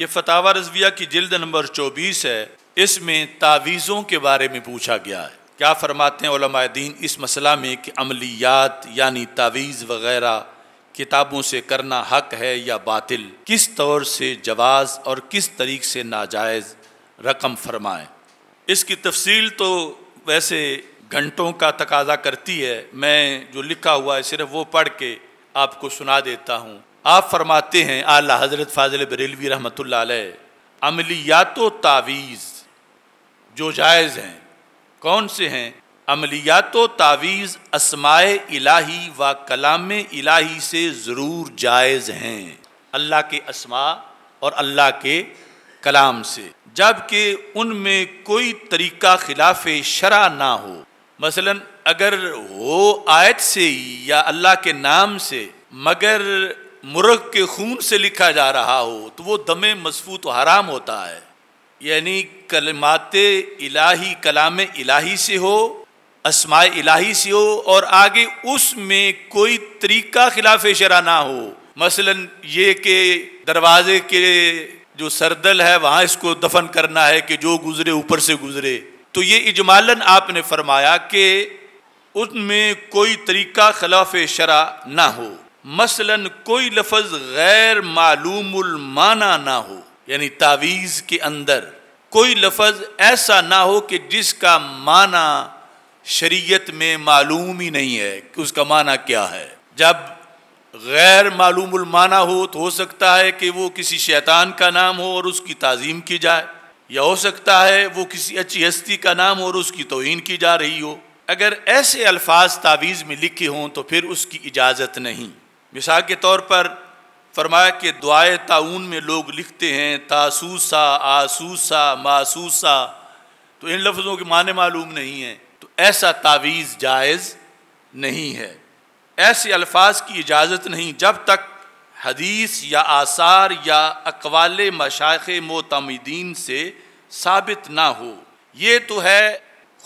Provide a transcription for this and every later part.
ये फतावा रजविया की जिल्द नंबर चौबीस है इसमें तावीज़ों के बारे में पूछा गया है क्या फरमाते हैं दीन इस मसला में कि अमलियात यानी तावीज़ वगैरह किताबों से करना हक है या बातिल किस तौर से जवाज़ और किस तरीक से नाजायज़ रकम फरमाएं इसकी तफसील तो वैसे घंटों का तकाजा करती है मैं जो लिखा हुआ है सिर्फ वो पढ़ के आपको सुना देता हूँ आप फरमाते हैं आला हज़रत फाजिल बरेलवी रहमत अमलियात तावीज़ जो जायज़ हैं कौन से हैं अमलियात तावीज़ असमाय इलाही व कलाम इलाही से ज़रूर जायज़ हैं अल्लाह के असमा और अल्लाह के कलाम से जबकि उनमें कोई तरीका खिलाफ शरा ना हो मसलन अगर हो आयत से ही या अल्लाह के नाम से मगर मुर्ग के खून से लिखा जा रहा हो तो वो दमे मसफूत हराम होता है यानी कलमात इलाही कलाम इलाही से हो असमाय इलाही से हो और आगे उसमें कोई तरीका खिलाफ शरा ना हो मसलन ये कि दरवाजे के जो सरदल है वहाँ इसको दफन करना है कि जो गुजरे ऊपर से गुजरे तो ये इजमालन आपने फरमाया कि उनमें कोई तरीका खिलाफ शरा ना हो मसलन कोई लफज गैर माना ना हो यानी तावीज़ के अंदर कोई लफज ऐसा ना हो कि जिसका माना शरीयत में मालूम ही नहीं है कि उसका माना क्या है जब गैर माना हो तो हो सकता है कि वो किसी शैतान का नाम हो और उसकी ताज़ीम की जाए या हो सकता है वो किसी अच्छी हस्ती का नाम हो और उसकी तोहन की जा रही हो अगर ऐसे अल्फाज तावीज़ में लिखे हों तो फिर उसकी इजाज़त नहीं मिसाल के तौर पर फरमाया कि दुआए ताउन में लोग लिखते हैं तासूसा आसूसा मासूसा तो इन लफ्ज़ों के माने मालूम नहीं है तो ऐसा तावीज़ जायज़ नहीं है ऐसे अल्फाज की इजाज़त नहीं जब तक हदीस या आसार या अकवाल मशाख मोतमदीन से साबित ना हो ये तो है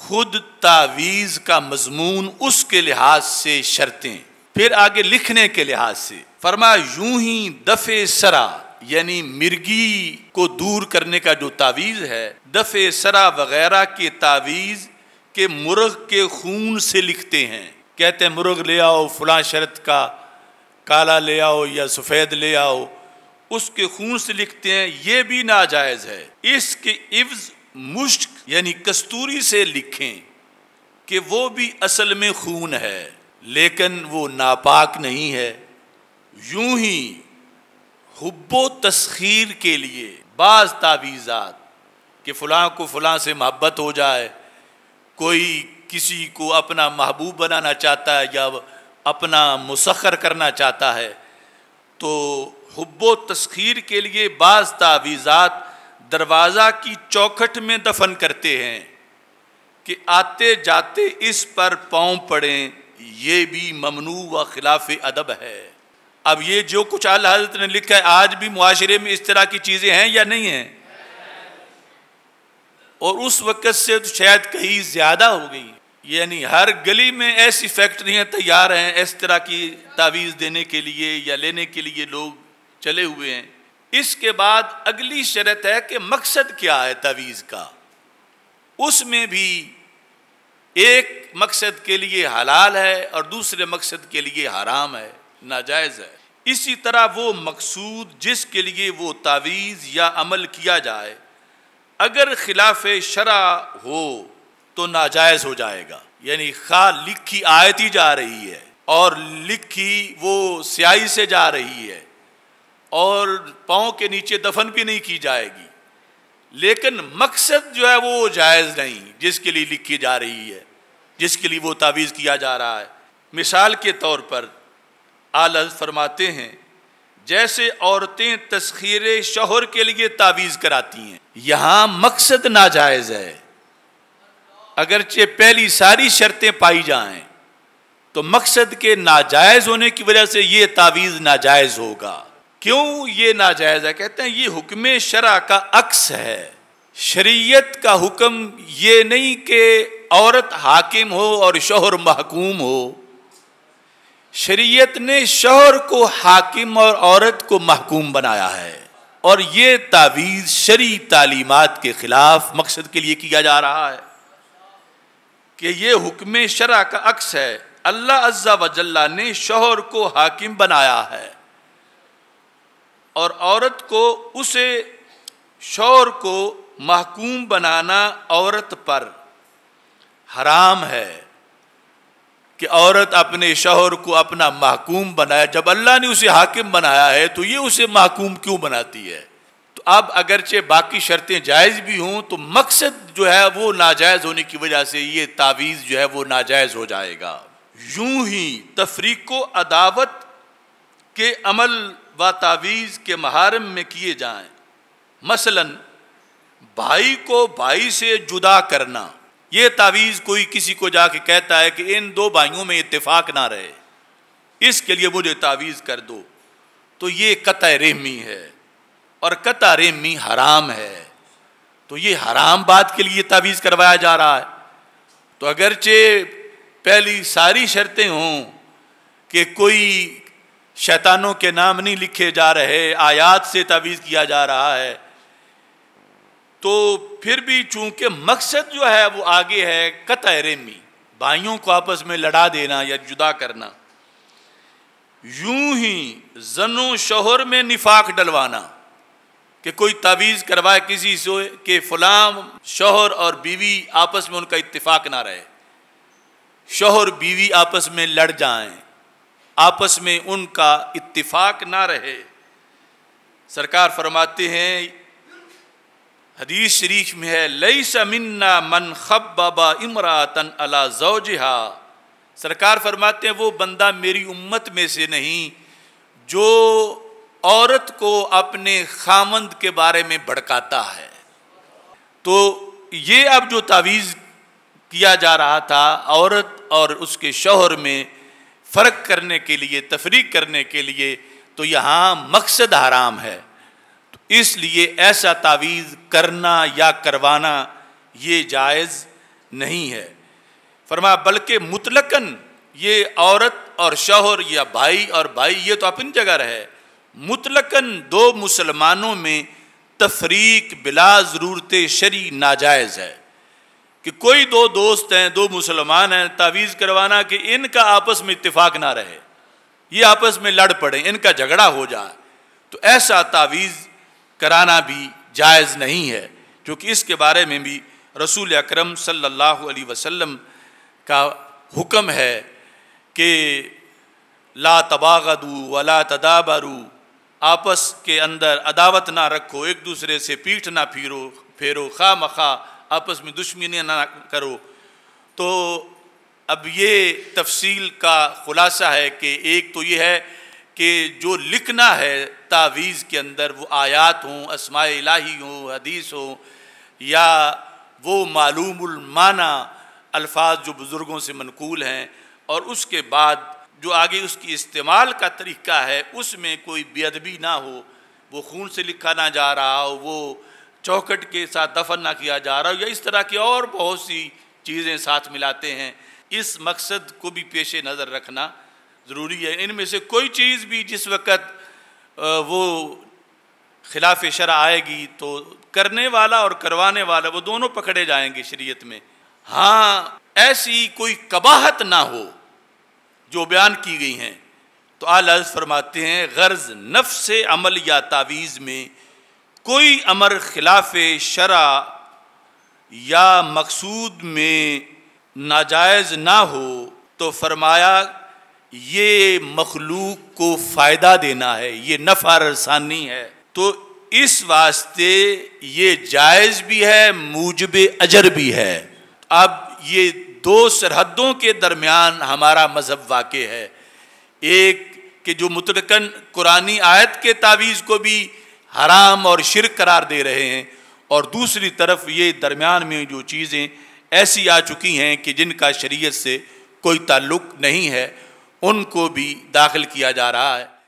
खुद तावीज़ का मजमून उसके लिहाज से शर्तें फिर आगे लिखने के लिहाज से फरमा यूं ही दफे सरा यानी मिर्गी को दूर करने का जो तावीज़ है दफे सरा वगैरह के तावीज़ के मुर्ग के खून से लिखते हैं कहते हैं मुर्ग ले आओ फलां शरत का काला ले आओ या सफ़ेद ले आओ उसके खून से लिखते हैं ये भी नाजायज़ है इसके इफ्ज मुश्क यानी कस्तूरी से लिखें कि वो भी असल में खून है लेकिन वो नापाक नहीं है यूं ही हुब्बो तस्खीर के लिए बाज़ तावीज़ात कि फ़लाँ को फ़लाँ से मोहब्बत हो जाए कोई किसी को अपना महबूब बनाना चाहता है या अपना मुसखर करना चाहता है तो हब्बो तस्खीर के लिए बाज़ तावीज़ात दरवाज़ा की चौखट में दफन करते हैं कि आते जाते इस पर पाँव पड़ें ये भी ममनू व खिलाफ अदब है अब ये जो कुछ अल हजरत ने लिखा है आज भी मुआरे में इस तरह की चीज़ें हैं या नहीं हैं और उस वक़्त से तो शायद कहीं ज़्यादा हो गई यानी हर गली में ऐसी फैक्ट्रियाँ तैयार हैं इस तरह की तावीज़ देने के लिए या लेने के लिए लोग चले हुए हैं इसके बाद अगली शरत है कि मकसद क्या है तवीज़ का उसमें भी एक मकसद के लिए हलाल है और दूसरे मकसद के लिए हराम है नाजायज़ है इसी तरह वो मकसूद जिसके लिए वो तावीज़ या अमल किया जाए अगर खिलाफ शरा हो तो नाजायज़ हो जाएगा यानी खा लिखी आयती जा रही है और लिखी वो स्याही से जा रही है और पाँव के नीचे दफन भी नहीं की जाएगी लेकिन मकसद जो है वो जायज़ नहीं जिसके लिए लिखी जा रही है जिसके लिए वो तावीज़ किया जा रहा है मिसाल के तौर पर आल फरमाते हैं जैसे औरतें तस्खीर शोहर के लिए तावीज़ कराती हैं यहाँ मकसद नाजायज़ है अगरचे पहली सारी शर्तें पाई जाएं तो मकसद के नाजायज़ होने की वजह से ये तावीज़ नाजायज़ होगा क्यों ये नाजायज़ है कहते हैं ये हुक्म शरा का अक्स है शरीयत का हुक्म ये नहीं कि औरत हाकिम हो और शोहर महकूम हो शरीयत ने शोहर को हाकिम और औरत को महकूम बनाया है और ये तावीज़ शरी तालीमत के ख़िलाफ़ मकसद के लिए किया जा रहा है कि ये हुक्म शरा का अक्स है अल्लाह अज्जा वजल्ला ने शोहर को हाकिम बनाया है और औरत को उसे शोर को महकूम बनाना औरत पर हराम है कि औरत अपने शोहर को अपना महकूम बनाया जब अल्लाह ने उसे हाकिम बनाया है तो ये उसे महकूम क्यों बनाती है तो अब अगरचे बाकी शर्तें जायज़ भी हों तो मकसद जो है वो नाजायज़ होने की वजह से ये तावीज़ जो है वो नाजायज़ हो जाएगा यूं ही तफरीक अदावत के अमल व तावीज़ के महारम में किए जाए मसलन भाई को भाई से जुदा करना ये तावीज़ कोई किसी को जाके कहता है कि इन दो भाइयों में इतफाक़ ना रहे इसके लिए मुझे तावीज़ कर दो तो ये कत रेहमी है और कत रेहमी हराम है तो ये हराम बात के लिए तावीज़ करवाया जा रहा है तो अगरचे पहली सारी शर्तें हों कि कोई शैतानों के नाम नहीं लिखे जा रहे आयात से तावीज़ किया जा रहा है तो फिर भी चूंकि मकसद जो है वो आगे है कत रेमी भाइयों को आपस में लड़ा देना या जुदा करना यूं ही जनो शोहर में निफाक डलवाना कि कोई तावीज़ करवाए किसी से कि फलाम शोहर और बीवी आपस में उनका इत्तेफाक ना रहे शोहर बीवी आपस में लड़ जाएं आपस में उनका इत्तेफाक ना रहे सरकार फरमाते हैं हदीस शरीफ में है लई समन्ना मन खब बाबा तन अला जौजहा सरकार फरमाते हैं वो बंदा मेरी उम्मत में से नहीं जो औरत को अपने खामंद के बारे में भड़काता है तो ये अब जो तावीज़ किया जा रहा था औरत और उसके शोहर में फ़र्क करने के लिए तफरीक करने के लिए तो यहाँ मकसद हराम है इसलिए ऐसा तावीज़ करना या करवाना ये जायज़ नहीं है फरमा बल्कि मुतलकन ये औरत और शोहर या भाई और भाई ये तो अपनी जगह रहे मुतलकन दो मुसलमानों में तफरीक बिला ज़रूरत शरी नाजायज़ है कि कोई दो दोस्त हैं दो मुसलमान हैं तावीज़ करवाना कि इनका आपस में इतफाक़ ना रहे ये आपस में लड़ पड़े इनका झगड़ा हो जाए तो ऐसा तावीज़ कराना भी जायज़ नहीं है क्योंकि इसके बारे में भी रसूल अकरम सल्लल्लाहु अलैहि वसल्लम का हुक्म है कि ला तबागदू वला तदाबरू आपस के अंदर अदावत ना रखो एक दूसरे से पीठ ना फिरो फेरो खा मखा आपस में दुश्मनी ना करो तो अब ये तफसील का ख़ुलासा है कि एक तो ये है कि जो लिखना है तावीज़ के अंदर वो आयात हों असमा इलाही हों हदीस हों या वो मालूममाना अल्फाज जो बुज़ुर्गों से मनकूल हैं और उसके बाद जो आगे उसकी इस्तेमाल का तरीका है उसमें कोई बेअदबी ना हो वो खून से लिखा ना जा रहा हो वो चौखट के साथ दफन ना किया जा रहा हो या इस तरह की और बहुत सी चीज़ें साथ मिलाते हैं इस मकसद को भी पेश नज़र रखना ज़रूरी है इनमें से कोई चीज़ भी जिस वक़्त वो खिलाफ शरा आएगी तो करने वाला और करवाने वाला वो दोनों पकड़े जाएंगे शरीयत में हाँ ऐसी कोई कबाहत ना हो जो बयान की गई हैं तो आल फरमाते हैं गर्ज नफ से अमल या तावीज़ में कोई अमर खिलाफ शरा या मकसूद में नाजायज़ ना हो तो फरमाया ये मखलूक को फ़ायदा देना है ये नफ़ा रसानी है तो इस वास्ते ये जायज़ भी है मूजब अजर भी है अब ये दो सरहदों के दरमियान हमारा मज़हब वाक़ है एक कि जो मुतलकन कुरानी आयत के तावीज़ को भी हराम और शिरक करार दे रहे हैं और दूसरी तरफ ये दरमियान में जो चीज़ें ऐसी आ चुकी हैं कि जिनका शरीयत से कोई ताल्लुक़ नहीं है उनको भी दाखिल किया जा रहा है